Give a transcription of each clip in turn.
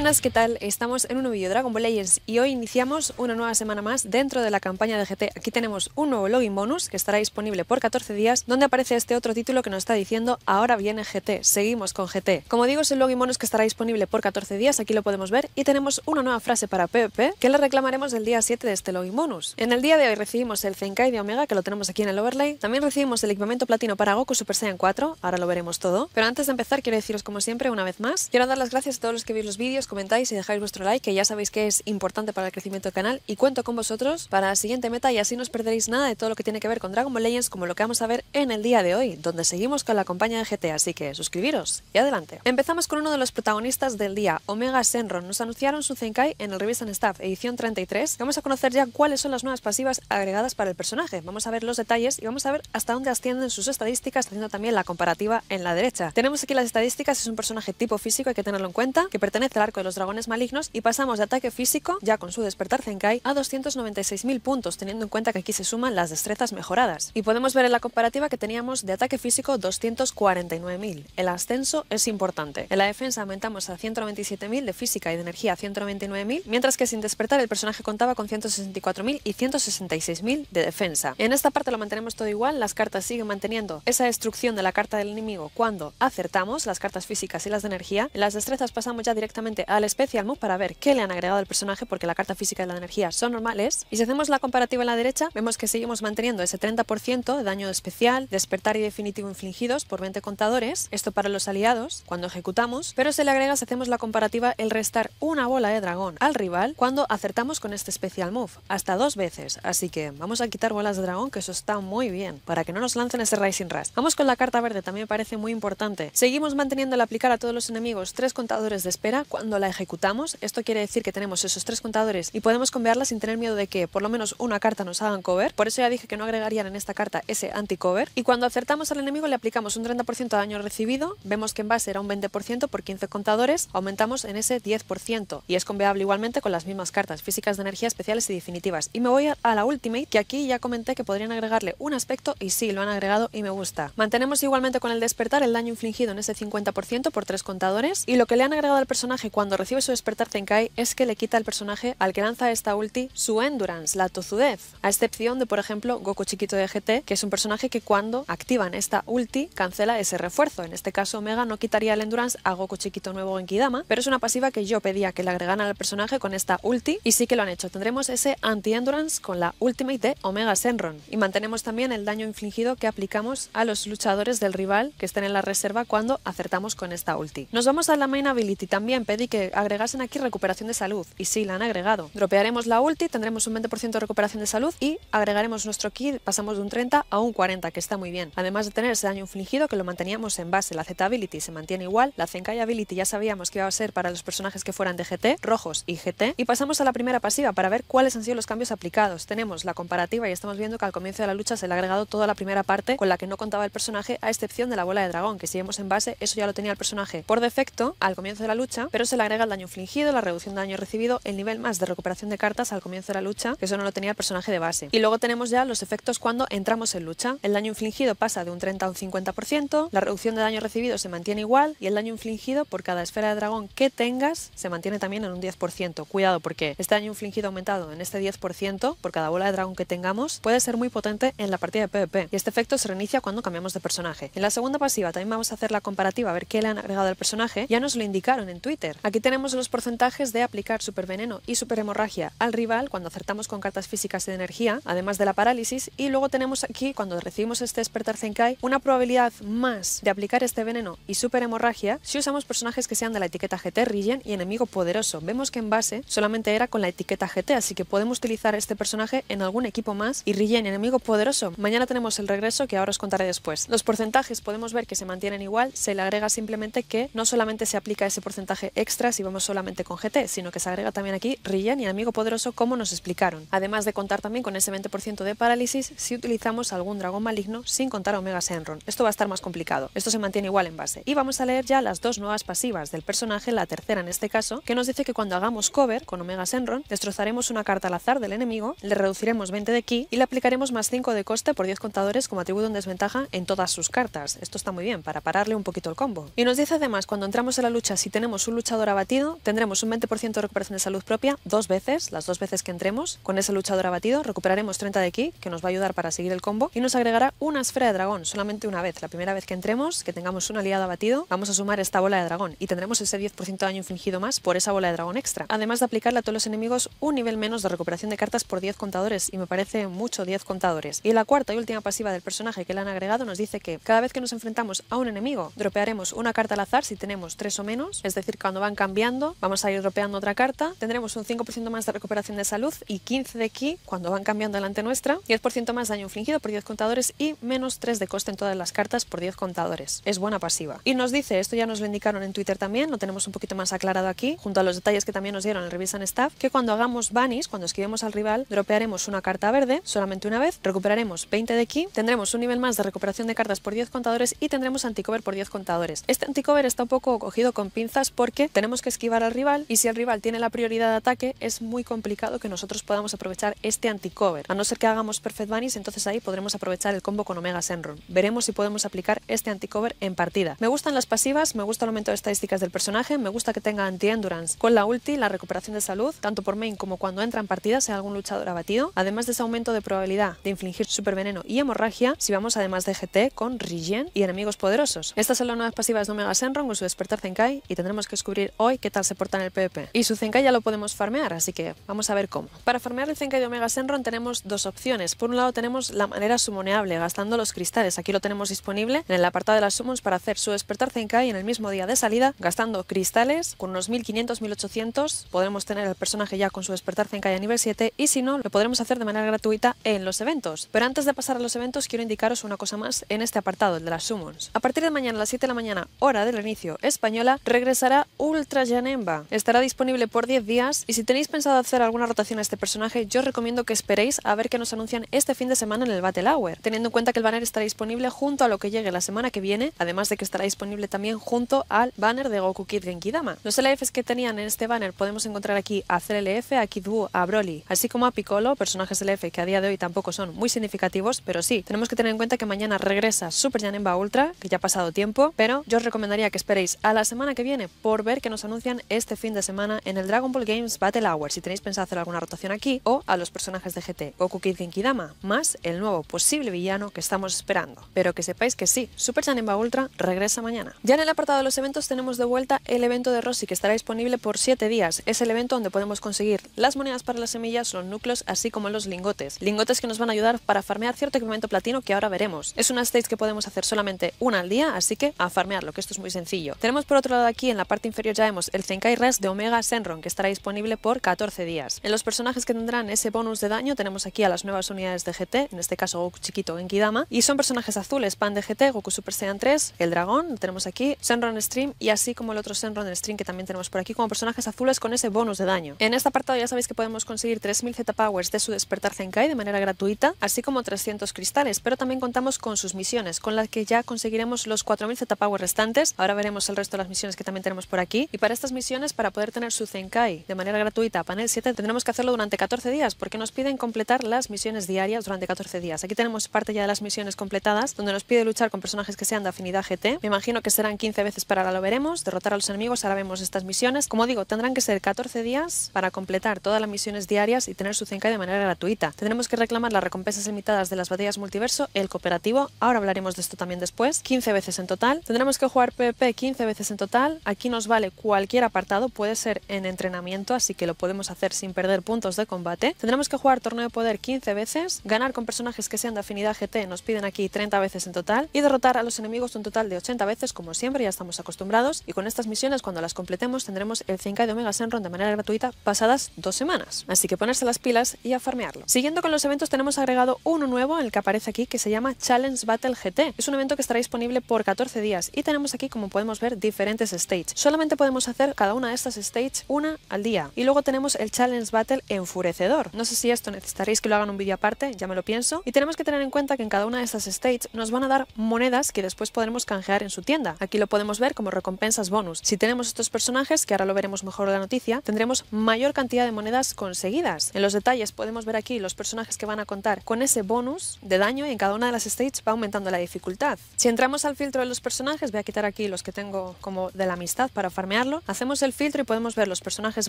buenas, ¿qué tal? Estamos en un nuevo vídeo Dragon Ball Legends y hoy iniciamos una nueva semana más dentro de la campaña de GT. Aquí tenemos un nuevo login bonus que estará disponible por 14 días, donde aparece este otro título que nos está diciendo ahora viene GT, seguimos con GT. Como digo, es el login bonus que estará disponible por 14 días, aquí lo podemos ver, y tenemos una nueva frase para PvP que la reclamaremos el día 7 de este login bonus. En el día de hoy recibimos el Zenkai de Omega, que lo tenemos aquí en el overlay, también recibimos el equipamiento platino para Goku Super Saiyan 4, ahora lo veremos todo, pero antes de empezar quiero deciros como siempre, una vez más, quiero dar las gracias a todos los que veis los vídeos comentáis y dejáis vuestro like, que ya sabéis que es importante para el crecimiento del canal. Y cuento con vosotros para la siguiente meta y así no os perderéis nada de todo lo que tiene que ver con Dragon Ball Legends, como lo que vamos a ver en el día de hoy, donde seguimos con la compañía de GT, así que suscribiros y adelante. Empezamos con uno de los protagonistas del día, Omega Senron. Nos anunciaron su Zenkai en el Revista Staff, edición 33. Vamos a conocer ya cuáles son las nuevas pasivas agregadas para el personaje. Vamos a ver los detalles y vamos a ver hasta dónde ascienden sus estadísticas, haciendo también la comparativa en la derecha. Tenemos aquí las estadísticas, es un personaje tipo físico, hay que tenerlo en cuenta, que pertenece a la de los dragones malignos y pasamos de ataque físico, ya con su despertar Zenkai, a 296.000 puntos, teniendo en cuenta que aquí se suman las destrezas mejoradas. Y podemos ver en la comparativa que teníamos de ataque físico 249.000. El ascenso es importante. En la defensa aumentamos a 197.000 de física y de energía a 199.000, mientras que sin despertar el personaje contaba con 164.000 y 166.000 de defensa. En esta parte lo mantenemos todo igual, las cartas siguen manteniendo esa destrucción de la carta del enemigo cuando acertamos las cartas físicas y las de energía. En las destrezas pasamos ya directamente al Special Move para ver qué le han agregado al personaje porque la carta física y la energía son normales. Y si hacemos la comparativa en la derecha, vemos que seguimos manteniendo ese 30% de daño especial, despertar y definitivo infligidos por 20 contadores, esto para los aliados, cuando ejecutamos, pero se le agrega si hacemos la comparativa el restar una bola de dragón al rival cuando acertamos con este Special Move, hasta dos veces, así que vamos a quitar bolas de dragón que eso está muy bien, para que no nos lancen ese Rising Rush. Vamos con la carta verde, también me parece muy importante. Seguimos manteniendo el aplicar a todos los enemigos tres contadores de espera cuando la ejecutamos, esto quiere decir que tenemos esos tres contadores y podemos convearla sin tener miedo de que por lo menos una carta nos hagan cover. Por eso ya dije que no agregarían en esta carta ese anti-cover. Y cuando acertamos al enemigo le aplicamos un 30% de daño recibido, vemos que en base era un 20% por 15 contadores, aumentamos en ese 10%. Y es conveable igualmente con las mismas cartas físicas de energía especiales y definitivas. Y me voy a la Ultimate, que aquí ya comenté que podrían agregarle un aspecto y sí, lo han agregado y me gusta. Mantenemos igualmente con el despertar el daño infligido en ese 50% por tres contadores y lo que le han agregado al personaje cuando recibe su despertar Tenkai es que le quita al personaje al que lanza esta ulti su endurance, la tozudez, a excepción de por ejemplo Goku Chiquito de GT, que es un personaje que cuando activan esta ulti cancela ese refuerzo. En este caso Omega no quitaría el endurance a Goku Chiquito nuevo en Kidama, pero es una pasiva que yo pedía que le agregaran al personaje con esta ulti y sí que lo han hecho. Tendremos ese anti-endurance con la ultimate de Omega Senron y mantenemos también el daño infligido que aplicamos a los luchadores del rival que estén en la reserva cuando acertamos con esta ulti. Nos vamos a la main ability, también pedí que agregasen aquí recuperación de salud. Y sí, la han agregado. Dropearemos la ulti, tendremos un 20% de recuperación de salud y agregaremos nuestro kit, pasamos de un 30 a un 40, que está muy bien. Además de tener ese daño infligido que lo manteníamos en base, la Z-Ability se mantiene igual, la Zenkai Ability ya sabíamos que iba a ser para los personajes que fueran de GT, rojos y GT. Y pasamos a la primera pasiva para ver cuáles han sido los cambios aplicados. Tenemos la comparativa y estamos viendo que al comienzo de la lucha se le ha agregado toda la primera parte con la que no contaba el personaje, a excepción de la bola de dragón, que si vemos en base, eso ya lo tenía el personaje por defecto al comienzo de la lucha, pero se agrega el daño infligido, la reducción de daño recibido, el nivel más de recuperación de cartas al comienzo de la lucha, que eso no lo tenía el personaje de base. Y luego tenemos ya los efectos cuando entramos en lucha. El daño infligido pasa de un 30 a un 50%, la reducción de daño recibido se mantiene igual y el daño infligido por cada esfera de dragón que tengas se mantiene también en un 10%. Cuidado porque este daño infligido aumentado en este 10% por cada bola de dragón que tengamos puede ser muy potente en la partida de PvP y este efecto se reinicia cuando cambiamos de personaje. En la segunda pasiva también vamos a hacer la comparativa a ver qué le han agregado al personaje. Ya nos lo indicaron en Twitter. Aquí tenemos los porcentajes de aplicar superveneno y superhemorragia al rival cuando acertamos con cartas físicas y de energía, además de la parálisis, y luego tenemos aquí, cuando recibimos este despertar Zenkai, una probabilidad más de aplicar este veneno y superhemorragia si usamos personajes que sean de la etiqueta GT, Rigen y enemigo poderoso. Vemos que en base solamente era con la etiqueta GT, así que podemos utilizar este personaje en algún equipo más y Regen, enemigo poderoso. Mañana tenemos el regreso que ahora os contaré después. Los porcentajes podemos ver que se mantienen igual, se le agrega simplemente que no solamente se aplica ese porcentaje extra, si vamos solamente con GT, sino que se agrega también aquí Rillan y Amigo Poderoso como nos explicaron. Además de contar también con ese 20% de parálisis si utilizamos algún dragón maligno sin contar Omega Senron. Esto va a estar más complicado. Esto se mantiene igual en base. Y vamos a leer ya las dos nuevas pasivas del personaje, la tercera en este caso, que nos dice que cuando hagamos cover con Omega Senron, destrozaremos una carta al azar del enemigo, le reduciremos 20 de ki y le aplicaremos más 5 de coste por 10 contadores como atributo en desventaja en todas sus cartas. Esto está muy bien para pararle un poquito el combo. Y nos dice además cuando entramos en la lucha si tenemos un luchador abatido, tendremos un 20% de recuperación de salud propia dos veces, las dos veces que entremos. Con ese luchador abatido recuperaremos 30 de ki, que nos va a ayudar para seguir el combo, y nos agregará una esfera de dragón, solamente una vez. La primera vez que entremos, que tengamos un aliado abatido, vamos a sumar esta bola de dragón y tendremos ese 10% de daño infligido más por esa bola de dragón extra. Además de aplicarle a todos los enemigos un nivel menos de recuperación de cartas por 10 contadores, y me parece mucho 10 contadores. Y la cuarta y última pasiva del personaje que le han agregado nos dice que cada vez que nos enfrentamos a un enemigo, dropearemos una carta al azar si tenemos 3 o menos, es decir, cuando van cambiando, vamos a ir dropeando otra carta, tendremos un 5% más de recuperación de salud y 15 de ki cuando van cambiando delante nuestra, 10% más daño infligido por 10 contadores y menos 3 de coste en todas las cartas por 10 contadores. Es buena pasiva. Y nos dice, esto ya nos lo indicaron en Twitter también, lo tenemos un poquito más aclarado aquí, junto a los detalles que también nos dieron el Revisan Staff, que cuando hagamos banis, cuando esquivemos al rival, dropearemos una carta verde solamente una vez, recuperaremos 20 de ki, tendremos un nivel más de recuperación de cartas por 10 contadores y tendremos anticover por 10 contadores. Este anticover está un poco cogido con pinzas porque tenemos que esquivar al rival y si el rival tiene la prioridad de ataque es muy complicado que nosotros podamos aprovechar este anticover. A no ser que hagamos Perfect Vanish, entonces ahí podremos aprovechar el combo con Omega Senron. Veremos si podemos aplicar este anticover en partida. Me gustan las pasivas, me gusta el aumento de estadísticas del personaje, me gusta que tenga anti-endurance con la ulti, la recuperación de salud, tanto por main como cuando entra en partida, sea algún luchador abatido, además de ese aumento de probabilidad de infligir superveneno y hemorragia, si vamos además de GT con Regen y enemigos poderosos. Estas son las nuevas pasivas de Omega Senron con su despertar Zenkai y tendremos que descubrir hoy qué tal se porta en el PvP. Y su Zenkai ya lo podemos farmear, así que vamos a ver cómo. Para farmear el Zenkai de Omega Senron tenemos dos opciones. Por un lado tenemos la manera sumoneable, gastando los cristales. Aquí lo tenemos disponible en el apartado de las summons para hacer su despertar Zenkai en el mismo día de salida, gastando cristales. Con unos 1500, 1800 podremos tener el personaje ya con su despertar Zenkai a nivel 7 y si no, lo podremos hacer de manera gratuita en los eventos. Pero antes de pasar a los eventos quiero indicaros una cosa más en este apartado, el de las summons. A partir de mañana a las 7 de la mañana, hora del inicio española, regresará un Ultra Janemba. Estará disponible por 10 días y si tenéis pensado hacer alguna rotación a este personaje, yo os recomiendo que esperéis a ver qué nos anuncian este fin de semana en el Battle Hour, teniendo en cuenta que el banner estará disponible junto a lo que llegue la semana que viene, además de que estará disponible también junto al banner de Goku Kid Genkidama. Los LFs que tenían en este banner podemos encontrar aquí a CLF, a Kidwu, a Broly, así como a Piccolo, personajes LF que a día de hoy tampoco son muy significativos, pero sí, tenemos que tener en cuenta que mañana regresa Super Janemba Ultra, que ya ha pasado tiempo, pero yo os recomendaría que esperéis a la semana que viene por ver qué nos anuncian este fin de semana en el Dragon Ball Games Battle Hour, si tenéis pensado hacer alguna rotación aquí, o a los personajes de GT, Goku Kid Dama, más el nuevo posible villano que estamos esperando. Pero que sepáis que sí, Super Sanemba Ultra regresa mañana. Ya en el apartado de los eventos tenemos de vuelta el evento de Rossi, que estará disponible por 7 días. Es el evento donde podemos conseguir las monedas para las semillas, los núcleos, así como los lingotes. Lingotes que nos van a ayudar para farmear cierto equipamiento platino que ahora veremos. Es una stage que podemos hacer solamente una al día, así que a farmearlo, que esto es muy sencillo. Tenemos por otro lado aquí en la parte inferior ya vemos el Zenkai Rest de Omega Senron, que estará disponible por 14 días. En los personajes que tendrán ese bonus de daño tenemos aquí a las nuevas unidades de GT, en este caso Goku chiquito Genkidama. y son personajes azules, Pan de GT, Goku Super Saiyan 3, el dragón, tenemos aquí, Senron Stream y así como el otro Senron Stream que también tenemos por aquí como personajes azules con ese bonus de daño. En este apartado ya sabéis que podemos conseguir 3000 Z-Powers de su despertar Zenkai de manera gratuita, así como 300 cristales, pero también contamos con sus misiones, con las que ya conseguiremos los 4000 Z-Powers restantes, ahora veremos el resto de las misiones que también tenemos por aquí, y para estas misiones, para poder tener su Zenkai de manera gratuita, panel 7, tendremos que hacerlo durante 14 días, porque nos piden completar las misiones diarias durante 14 días. Aquí tenemos parte ya de las misiones completadas, donde nos pide luchar con personajes que sean de afinidad GT. Me imagino que serán 15 veces para ahora lo veremos, derrotar a los enemigos, ahora vemos estas misiones. Como digo, tendrán que ser 14 días para completar todas las misiones diarias y tener su Zenkai de manera gratuita. Tendremos que reclamar las recompensas limitadas de las batallas multiverso, el cooperativo, ahora hablaremos de esto también después, 15 veces en total. Tendremos que jugar PvP 15 veces en total, aquí nos vale cualquier apartado, puede ser en entrenamiento, así que lo podemos hacer sin perder puntos de combate. Tendremos que jugar torneo de poder 15 veces, ganar con personajes que sean de afinidad GT, nos piden aquí 30 veces en total, y derrotar a los enemigos un total de 80 veces, como siempre, ya estamos acostumbrados, y con estas misiones, cuando las completemos, tendremos el 5 de Omega Senron de manera gratuita pasadas dos semanas. Así que ponerse las pilas y a farmearlo. Siguiendo con los eventos, tenemos agregado uno nuevo, el que aparece aquí, que se llama Challenge Battle GT. Es un evento que estará disponible por 14 días, y tenemos aquí, como podemos ver, diferentes stages. Solamente podemos hacer cada una de estas stages una al día. Y luego tenemos el Challenge Battle enfurecedor. No sé si esto necesitaréis que lo hagan un vídeo aparte, ya me lo pienso. Y tenemos que tener en cuenta que en cada una de estas stages nos van a dar monedas que después podremos canjear en su tienda. Aquí lo podemos ver como recompensas bonus. Si tenemos estos personajes, que ahora lo veremos mejor en la noticia, tendremos mayor cantidad de monedas conseguidas. En los detalles podemos ver aquí los personajes que van a contar con ese bonus de daño y en cada una de las stages va aumentando la dificultad. Si entramos al filtro de los personajes, voy a quitar aquí los que tengo como de la amistad para farmar hacemos el filtro y podemos ver los personajes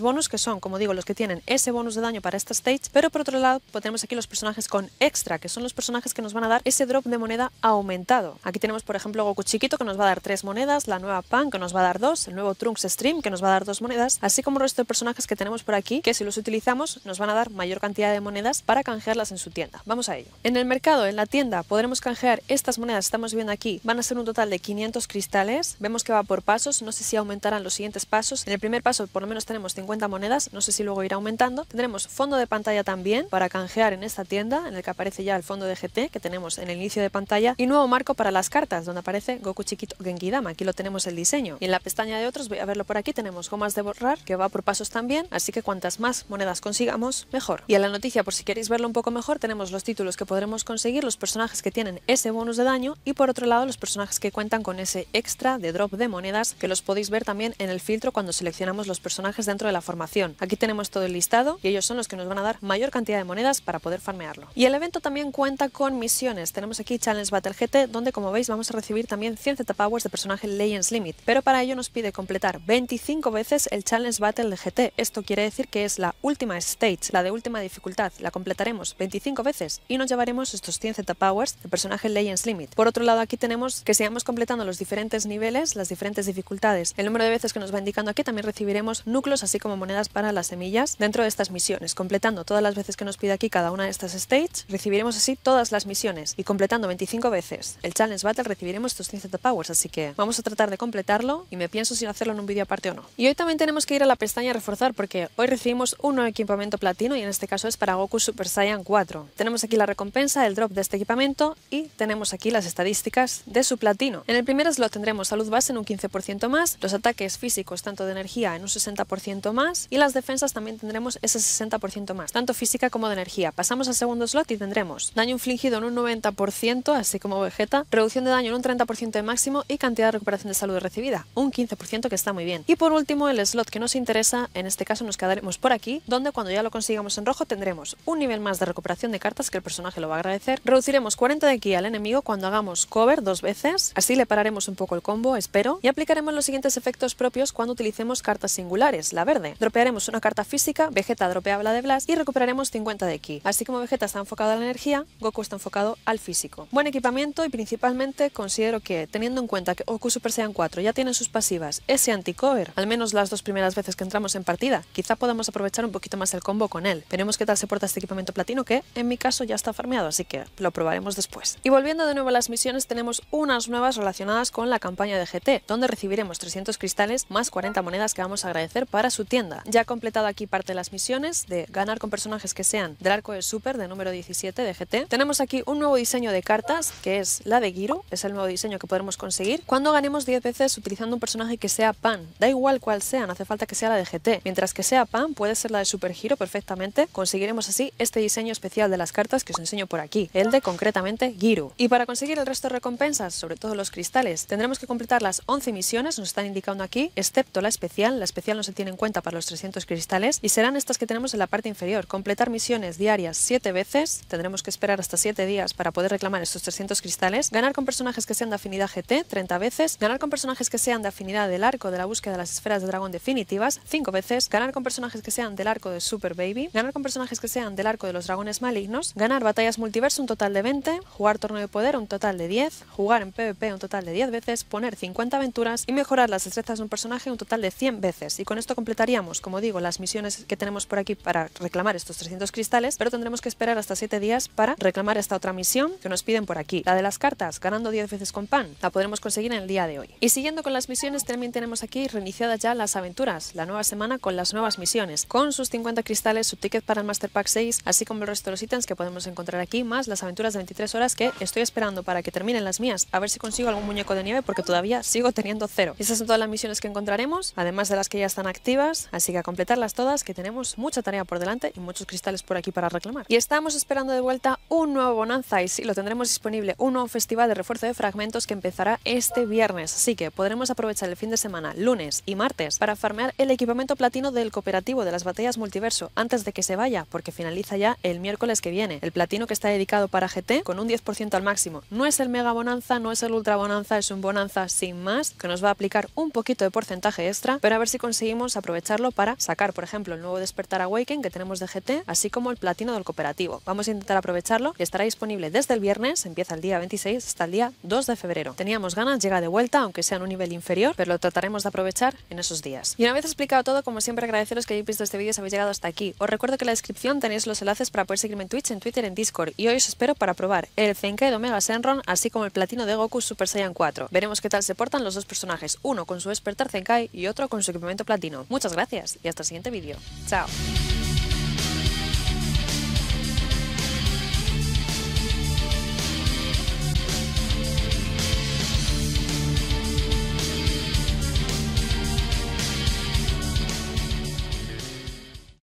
bonus, que son, como digo, los que tienen ese bonus de daño para esta stage, pero por otro lado pues, tenemos aquí los personajes con extra, que son los personajes que nos van a dar ese drop de moneda aumentado. Aquí tenemos, por ejemplo, Goku Chiquito, que nos va a dar tres monedas, la nueva Pan, que nos va a dar dos el nuevo Trunks Stream, que nos va a dar dos monedas, así como el resto de personajes que tenemos por aquí, que si los utilizamos nos van a dar mayor cantidad de monedas para canjearlas en su tienda. Vamos a ello. En el mercado, en la tienda, podremos canjear estas monedas estamos viendo aquí, van a ser un total de 500 cristales, vemos que va por pasos, no sé si aumentarán los siguientes pasos. En el primer paso por lo menos tenemos 50 monedas, no sé si luego irá aumentando. Tendremos fondo de pantalla también para canjear en esta tienda, en el que aparece ya el fondo de GT que tenemos en el inicio de pantalla y nuevo marco para las cartas, donde aparece Goku Chiquito Genki Dama. Aquí lo tenemos el diseño. Y en la pestaña de otros, voy a verlo por aquí, tenemos gomas de borrar, que va por pasos también, así que cuantas más monedas consigamos, mejor. Y en la noticia, por si queréis verlo un poco mejor, tenemos los títulos que podremos conseguir, los personajes que tienen ese bonus de daño y por otro lado los personajes que cuentan con ese extra de drop de monedas que los podéis ver también en el filtro cuando seleccionamos los personajes dentro de la formación. Aquí tenemos todo el listado y ellos son los que nos van a dar mayor cantidad de monedas para poder farmearlo. Y el evento también cuenta con misiones. Tenemos aquí Challenge Battle GT, donde como veis vamos a recibir también 100 Z-Powers de personaje Legends Limit, pero para ello nos pide completar 25 veces el Challenge Battle de GT. Esto quiere decir que es la última stage, la de última dificultad. La completaremos 25 veces y nos llevaremos estos 100 Z-Powers de personaje Legends Limit. Por otro lado, aquí tenemos que sigamos completando los diferentes niveles, las diferentes dificultades, el número de veces que nos va indicando aquí, también recibiremos núcleos así como monedas para las semillas dentro de estas misiones. Completando todas las veces que nos pide aquí cada una de estas stages, recibiremos así todas las misiones y completando 25 veces el Challenge Battle recibiremos estos 100 Powers, así que vamos a tratar de completarlo y me pienso si hacerlo en un vídeo aparte o no. Y hoy también tenemos que ir a la pestaña reforzar porque hoy recibimos un nuevo equipamiento platino y en este caso es para Goku Super Saiyan 4. Tenemos aquí la recompensa, el drop de este equipamiento y tenemos aquí las estadísticas de su platino. En el primer slot tendremos salud base en un 15% más, los ataques físicos, tanto de energía, en un 60% más y las defensas también tendremos ese 60% más, tanto física como de energía. Pasamos al segundo slot y tendremos daño infligido en un 90%, así como Vegeta, reducción de daño en un 30% de máximo y cantidad de recuperación de salud recibida, un 15% que está muy bien. Y por último, el slot que nos interesa, en este caso nos quedaremos por aquí, donde cuando ya lo consigamos en rojo tendremos un nivel más de recuperación de cartas que el personaje lo va a agradecer, reduciremos 40 de ki al enemigo cuando hagamos cover dos veces, así le pararemos un poco el combo, espero, y aplicaremos los siguientes efectos propios cuando utilicemos cartas singulares, la verde. Dropearemos una carta física, Vegeta dropea la de Blast y recuperaremos 50 de ki. Así como Vegeta está enfocado a la energía, Goku está enfocado al físico. Buen equipamiento y principalmente considero que, teniendo en cuenta que Goku Super Saiyan 4 ya tiene sus pasivas, ese anti al menos las dos primeras veces que entramos en partida, quizá podamos aprovechar un poquito más el combo con él. Veremos qué tal se porta este equipamiento platino que, en mi caso, ya está farmeado, así que lo probaremos después. Y volviendo de nuevo a las misiones, tenemos unas nuevas relacionadas con la campaña de GT, donde recibiremos 300 cristales más 40 monedas que vamos a agradecer para su tienda. Ya ha completado aquí parte de las misiones de ganar con personajes que sean del arco del super de número 17 de GT. Tenemos aquí un nuevo diseño de cartas que es la de Giro, es el nuevo diseño que podremos conseguir cuando ganemos 10 veces utilizando un personaje que sea pan. Da igual cuál sea, no hace falta que sea la de GT. Mientras que sea pan puede ser la de Super Giro perfectamente. Conseguiremos así este diseño especial de las cartas que os enseño por aquí, el de concretamente Giro. Y para conseguir el resto de recompensas, sobre todo los cristales, tendremos que completar las 11 misiones, nos están indicando aquí excepto la especial. La especial no se tiene en cuenta para los 300 cristales y serán estas que tenemos en la parte inferior. Completar misiones diarias 7 veces, tendremos que esperar hasta 7 días para poder reclamar estos 300 cristales. Ganar con personajes que sean de afinidad GT 30 veces. Ganar con personajes que sean de afinidad del arco de la búsqueda de las esferas de dragón definitivas 5 veces. Ganar con personajes que sean del arco de Super Baby. Ganar con personajes que sean del arco de los dragones malignos. Ganar batallas multiverso un total de 20. Jugar torneo de poder un total de 10. Jugar en PvP un total de 10 veces. Poner 50 aventuras y mejorar las destrezas un personaje un total de 100 veces. Y con esto completaríamos, como digo, las misiones que tenemos por aquí para reclamar estos 300 cristales, pero tendremos que esperar hasta 7 días para reclamar esta otra misión que nos piden por aquí. La de las cartas, ganando 10 veces con pan, la podremos conseguir en el día de hoy. Y siguiendo con las misiones, también tenemos aquí reiniciadas ya las aventuras, la nueva semana con las nuevas misiones, con sus 50 cristales, su ticket para el Master Pack 6, así como el resto de los ítems que podemos encontrar aquí, más las aventuras de 23 horas que estoy esperando para que terminen las mías, a ver si consigo algún muñeco de nieve porque todavía sigo teniendo cero. Esas son todas las misiones que encontraremos, además de las que ya están activas, así que a completarlas todas, que tenemos mucha tarea por delante y muchos cristales por aquí para reclamar. Y estamos esperando de vuelta un nuevo Bonanza y sí, lo tendremos disponible, un nuevo festival de refuerzo de fragmentos que empezará este viernes, así que podremos aprovechar el fin de semana, lunes y martes, para farmear el equipamiento platino del cooperativo de las batallas multiverso antes de que se vaya, porque finaliza ya el miércoles que viene. El platino que está dedicado para GT con un 10% al máximo. No es el mega bonanza, no es el ultra bonanza, es un bonanza sin más que nos va a aplicar un poquito de porcentaje extra, pero a ver si conseguimos aprovecharlo para sacar, por ejemplo, el nuevo Despertar Awaken que tenemos de GT, así como el platino del cooperativo. Vamos a intentar aprovecharlo y estará disponible desde el viernes, empieza el día 26 hasta el día 2 de febrero. Teníamos ganas, llega de vuelta, aunque sea en un nivel inferior, pero lo trataremos de aprovechar en esos días. Y una vez explicado todo, como siempre agradeceros que hayáis visto este vídeo si habéis llegado hasta aquí. Os recuerdo que en la descripción tenéis los enlaces para poder seguirme en Twitch, en Twitter, en Discord y hoy os espero para probar el Zenkai de Omega Senron, así como el platino de Goku Super Saiyan 4. Veremos qué tal se portan los dos personajes, uno con su despertar Zenkai y otro con su equipamiento platino. Muchas gracias y hasta el siguiente vídeo. Chao.